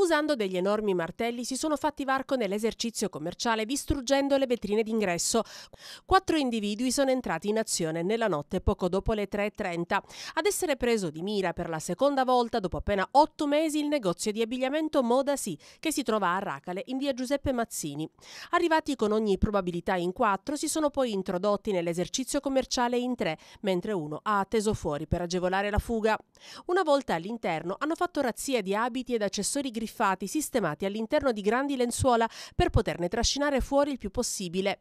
Usando degli enormi martelli si sono fatti varco nell'esercizio commerciale distruggendo le vetrine d'ingresso. Quattro individui sono entrati in azione nella notte poco dopo le 3.30. Ad essere preso di mira per la seconda volta dopo appena otto mesi il negozio di abbigliamento Moda Sì, che si trova a Racale in via Giuseppe Mazzini. Arrivati con ogni probabilità in quattro, si sono poi introdotti nell'esercizio commerciale in tre, mentre uno ha atteso fuori per agevolare la fuga. Una volta all'interno hanno fatto razzia di abiti ed accessori griffati raggriffati, sistemati all'interno di grandi lenzuola per poterne trascinare fuori il più possibile.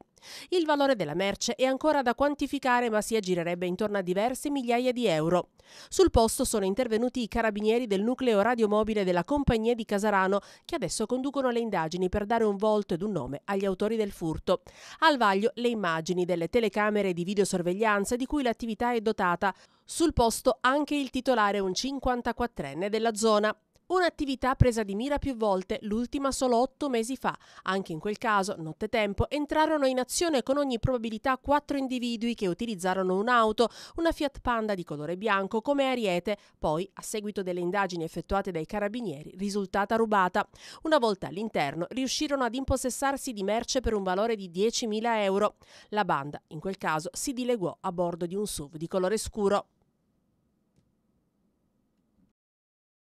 Il valore della merce è ancora da quantificare ma si aggirerebbe intorno a diverse migliaia di euro. Sul posto sono intervenuti i carabinieri del nucleo radiomobile della compagnia di Casarano che adesso conducono le indagini per dare un volto ed un nome agli autori del furto. Al vaglio le immagini delle telecamere di videosorveglianza di cui l'attività è dotata. Sul posto anche il titolare, un 54enne della zona. Un'attività presa di mira più volte, l'ultima solo otto mesi fa. Anche in quel caso, nottetempo, entrarono in azione con ogni probabilità quattro individui che utilizzarono un'auto, una Fiat Panda di colore bianco come ariete, poi, a seguito delle indagini effettuate dai carabinieri, risultata rubata. Una volta all'interno, riuscirono ad impossessarsi di merce per un valore di 10.000 euro. La banda, in quel caso, si dileguò a bordo di un SUV di colore scuro.